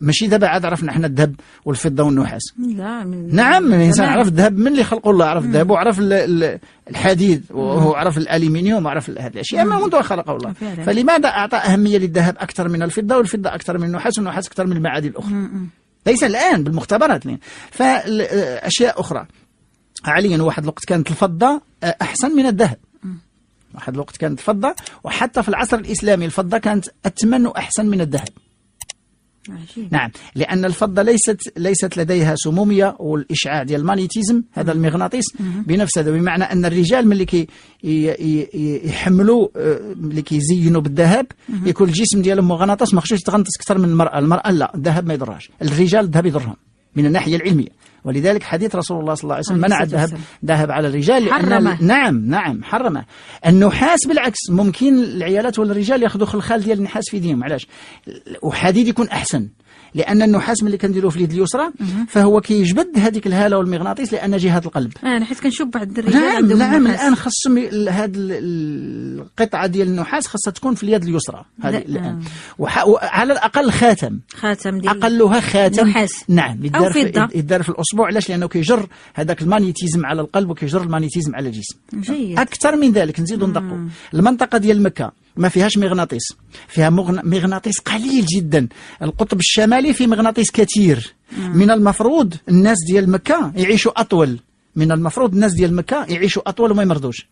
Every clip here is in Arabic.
ماشي دابا عاد عرفنا احنا الذهب والفضه والنحاس لا من نعم الانسان عرف الذهب من اللي خلقه الله عرف الذهب وعرف الحديد وعرف الالومنيوم وعرف هذه الاشياء ما منذ خلقه الله فلماذا اعطى اهميه للذهب اكثر من الفضه والفضه اكثر من النحاس والنحاس اكثر من المعادن الاخرى مم. ليس الان بالمختبرات لين فاشياء اخرى عليا واحد الوقت كانت الفضه آه، احسن من الذهب واحد الوقت كانت الفضه وحتى في العصر الاسلامي الفضه كانت اثمن واحسن من الذهب عجيب. نعم لأن الفضة ليست ليست لديها سمومية والإشعاع ديال المانيتيزم هذا المغناطيس بنفس هذا بمعنى أن الرجال ملي كي يحملوا آه، ملي كيزينوا بالذهب يكون الجسم ديالهم مغناطيس ما خصوش يتغنطس أكثر من المرأة المرأة لا الذهب ما يضرهاش الرجال الذهب يضرهم من الناحية العلمية ولذلك حديث رسول الله صلى الله عليه وسلم منع الذهب ذهب على الرجال حرمه نعم نعم حرمه النحاس بالعكس ممكن العيالات والرجال ياخذوا خلخال ديال النحاس في ديهم علاش وحديد يكون احسن لأن النحاس ملي كنديروه في اليد اليسرى فهو كيجبد هذيك الهالة والمغناطيس لأن جهة القلب أنا آه، يعني حيت كنشوف بعض الرجال نعم نعم الآن خصهم هذه القطعة ديال النحاس خاصها تكون في اليد اليسرى هذه آه. الآن وعلى الأقل خاتم خاتم دي أقلها خاتم نحاس نعم يدار في, يدار في الأصبع علاش لأنه كيجر هذاك المانيتيزم على القلب وكيجر المانيتيزم على الجسم جيد. أكثر من ذلك نزيدوا ندقوا المنطقة ديال مكة ما فيهاش مغناطيس فيها مغناطيس قليل جدا القطب الشمالي فيه مغناطيس كثير من المفروض الناس ديال مكة يعيشوا أطول من المفروض الناس ديال مكة يعيشوا أطول وما يمرضوش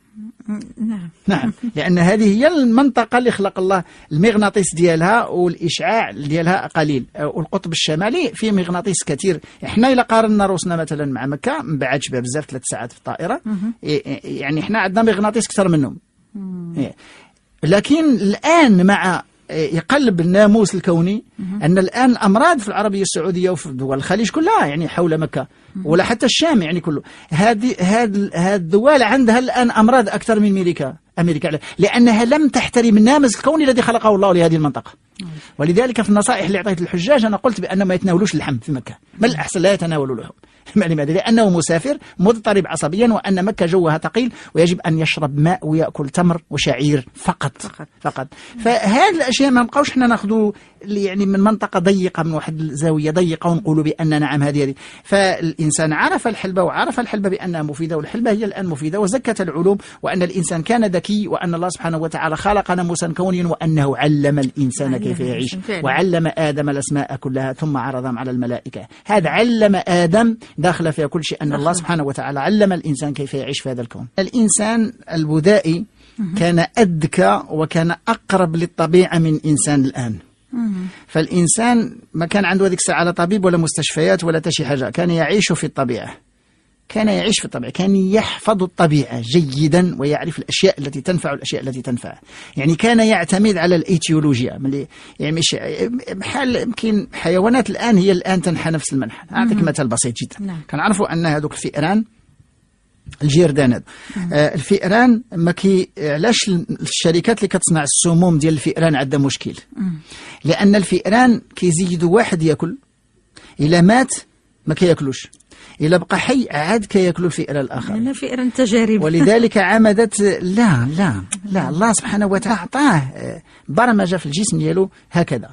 نعم نعم لأن هذه هي المنطقة اللي خلق الله المغناطيس ديالها والإشعاع ديالها قليل والقطب الشمالي فيه مغناطيس كثير احنا إلا قارنا روسنا مثلا مع مكة من بعد شباب بزاف ثلاث ساعات في الطائرة إيه، إيه، يعني احنا عندنا مغناطيس أكثر منهم لكن الآن مع يقلب إيه، الناموس الكوني أن الآن الأمراض في العربية السعودية وفي دول الخليج كلها يعني حول مكة ولا حتى الشام يعني كله هذه هذه الدول عندها الآن أمراض أكثر من أمريكا أمريكا لأنها لم تحترم الناموس الكوني الذي خلقه الله لهذه المنطقة ولذلك في النصائح اللي أعطيت الحجاج أنا قلت بأنه ما يتناولوش اللحم في مكة ما الأحسن لا يتناولوا اللحم لماذا؟ يعني لأنه مسافر مضطرب عصبيا وأن مكة جوها ثقيل ويجب أن يشرب ماء ويأكل تمر وشعير فقط فقط, فقط. فهذه الأشياء ما نبقاوش احنا ناخذوا يعني من منطقة ضيقة من واحد الزاوية ضيقة ونقولوا بأن نعم هذه هذه فالإنسان عرف الحلبة وعرف الحلبة بأنها مفيدة والحلبة هي الآن مفيدة وزكت العلوم وأن الإنسان كان ذكي وأن الله سبحانه وتعالى خلقنا موسى كونيا وأنه علم الإنسان كيف يعيش وعلم آدم الأسماء كلها ثم عرضهم على الملائكة هذا علم آدم داخل في كل شيء أن الله سبحانه وتعالى علم الإنسان كيف يعيش في هذا الكون الإنسان البدائي كان أذكى وكان أقرب للطبيعة من إنسان الآن فالإنسان ما كان عنده هذيك الساعة لا طبيب ولا مستشفيات ولا تشي حاجة كان يعيش في الطبيعة كان يعيش في الطبيعة كان يحفظ الطبيعة جيدا ويعرف الأشياء التي تنفع والأشياء التي تنفع يعني كان يعتمد على الإيتيولوجيا يعني مش بحال يمكن حيوانات الآن هي الآن تنحى نفس المنحى أعطيك مثال بسيط جدا نعم. كنعرفوا أن هذوك الفئران الجيردان آه الفئران ما كي علاش الشركات اللي كتصنع السموم ديال الفئران عندها مشكل لان الفئران كيزيدوا واحد ياكل الا مات ما كياكلوش إلا بقى حي عاد كياكل الفئر الآخر أنا فئر تجارب ولذلك عمدت لا لا لا الله سبحانه وتعالى أعطاه آه، برمجة في الجسم ديالو هكذا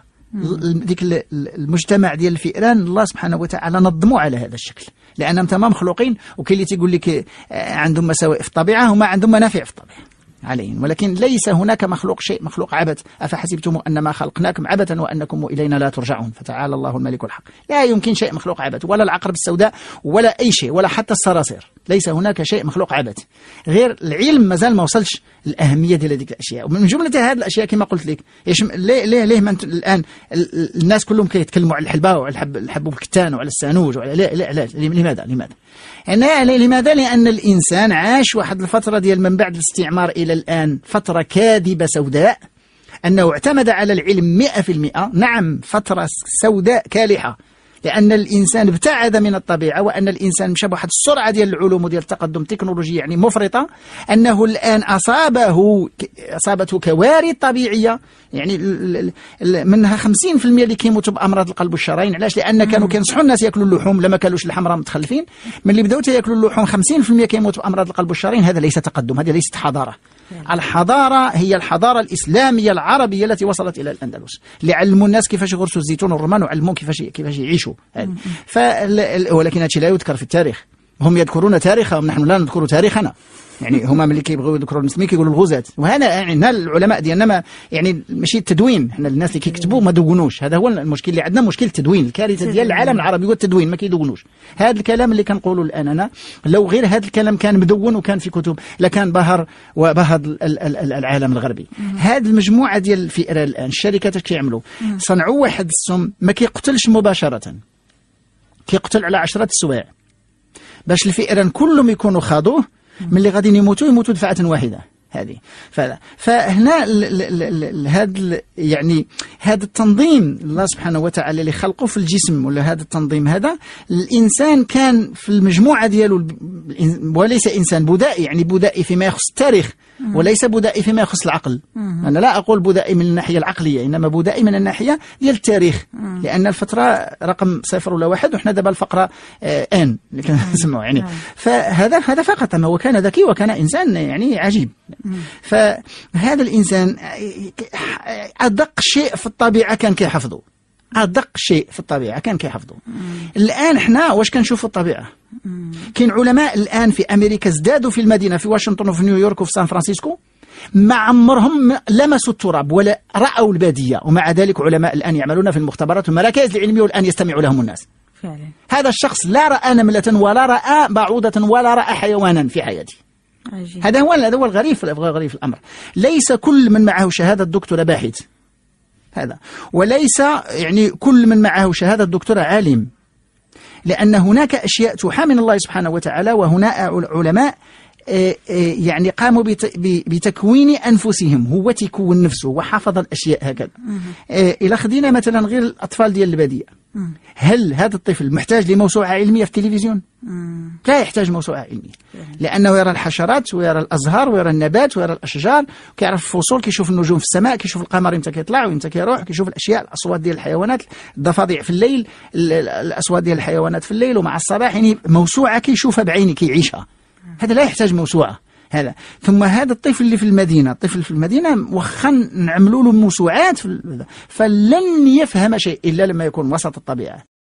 ديك المجتمع ديال الفئران الله سبحانه وتعالى نظموا على هذا الشكل لانهم تمام مخلوقين وكاين اللي تيقول لك آه، عندهم مساوئ في الطبيعه وما عندهم منافع في الطبيعه عليهم ولكن ليس هناك مخلوق شيء مخلوق عبث أفحسبتم أنما خلقناكم عبثا وأنكم إلينا لا ترجعون فتعالى الله الملك الحق لا يمكن شيء مخلوق عبث ولا العقرب السوداء ولا أي شيء ولا حتى الصراصير ليس هناك شيء مخلوق عبثي غير العلم مازال ما وصلش الأهمية ديال هذيك الأشياء ومن جملة هذه الأشياء كما قلت لك يشم... ليه ليه ليه من... الآن الناس كلهم كيتكلموا على الحلبة وعلى الحب... الحبوب الكتان وعلى السانوج وعلى ليه ليه ليه لماذا لماذا يعني لماذا لأن الإنسان عاش واحد الفترة ديال من بعد الاستعمار إلى الآن فترة كاذبة سوداء أنه اعتمد على العلم 100% نعم فترة سوداء كالحة لأن الإنسان ابتعد من الطبيعة وأن الإنسان مشى بواحد السرعة ديال العلوم وديال التقدم التكنولوجي يعني مفرطة أنه الآن أصابه أصابته كوارث طبيعية يعني منها 50% اللي كيموتوا بأمراض القلب والشرايين علاش لأن كانوا كينصحوا الناس ياكلوا اللحوم لما كانوش اللحم متخلفين من اللي بداو تياكلوا اللحوم 50% كيموتوا بأمراض القلب والشرايين هذا ليس تقدم هذه ليست حضارة الحضارة هي الحضارة الإسلامية العربية التي وصلت إلى الأندلس لعلموا الناس كيفاش يغرسوا الزيتون والرمان وعلموا كيفاش كيفاش يعيشوا فل... ولكن هذا لا يذكر في التاريخ هم يذكرون تاريخهم نحن لا نذكر تاريخنا يعني هما ملي كيبغيو يذكروا المسمي كيقولوا الغزاة وهنا يعني العلماء ديالنا ما يعني ماشي التدوين حنا الناس اللي كيكتبوا ما دونوش هذا هو المشكل اللي عندنا مشكل التدوين الكارثه ديال العالم العربي هو التدوين ما كيدونوش هذا الكلام اللي كنقولوا الان انا لو غير هذا الكلام كان مدون وكان في كتب لكان بهر وبهض العالم الغربي هذه المجموعه ديال الفئران الان الشركات كيعملوا صنعوا واحد السم ما كيقتلش مباشره كيقتل على عشرة سوايع باش الفئران كلهم يكونوا خاضوه من اللي غادي يموتوا يموتوا دفعه واحده هذه فهنا هذا يعني هذا التنظيم الله سبحانه وتعالى اللي خلقه في الجسم ولا هذا التنظيم هذا الانسان كان في المجموعه ديالو وليس انسان بدائي يعني بدائي فيما يخص التاريخ وليس بدائي فيما يخص العقل مم. أنا لا أقول بدائي من الناحية العقلية إنما بدائي من الناحية ديال التاريخ مم. لأن الفترة رقم صفر ولا واحد وحنا دابا الفقرة آه آن اللي يعني مم. فهذا هذا فقط أما وكان ذكي وكان إنسان يعني عجيب فهذا الإنسان آه، آه، أدق شيء في الطبيعة كان كيحفظه ادق شيء في الطبيعه كان كيحفظوا الان حنا واش كنشوفوا الطبيعه كاين علماء الان في امريكا ازدادوا في المدينه في واشنطن وفي نيويورك وفي سان فرانسيسكو ما عمرهم لمسوا التراب ولا راوا الباديه ومع ذلك علماء الان يعملون في المختبرات والمراكز العلميه والان يستمع لهم الناس فعلا. هذا الشخص لا راى نمله ولا راى بعوضه ولا راى حيوانا في حياته عجيب. هذا هو هذا هو الغريب الغريب في الامر ليس كل من معه شهاده دكتور باحث هذا وليس يعني كل من معه شهادة دكتوراه عالم لأن هناك أشياء توحى من الله سبحانه وتعالى وهنا علماء آه، آه، يعني قاموا بتكوين أنفسهم هو تكون نفسه وحفظ الأشياء هكذا آه، إلا خدينا مثلا غير الأطفال ديال البادية هل هذا الطفل محتاج لموسوعة علمية في التلفزيون؟ لا يحتاج موسوعة علمية لأنه يرى الحشرات ويرى الأزهار ويرى النبات ويرى الأشجار كيعرف الفصول كيشوف النجوم في السماء كيشوف القمر يمتى كيطلع ويمتى كيروح كيشوف الأشياء الأصوات ديال الحيوانات الضفادع في الليل الأصوات ديال الحيوانات في الليل ومع الصباح يعني موسوعة كيشوفها بعيني كيعيشها هذا لا يحتاج موسوعة هذا ثم هذا الطفل اللي في المدينة الطفل في المدينة وخا نعملوا له موسوعات فلن يفهم شيء إلا لما يكون وسط الطبيعة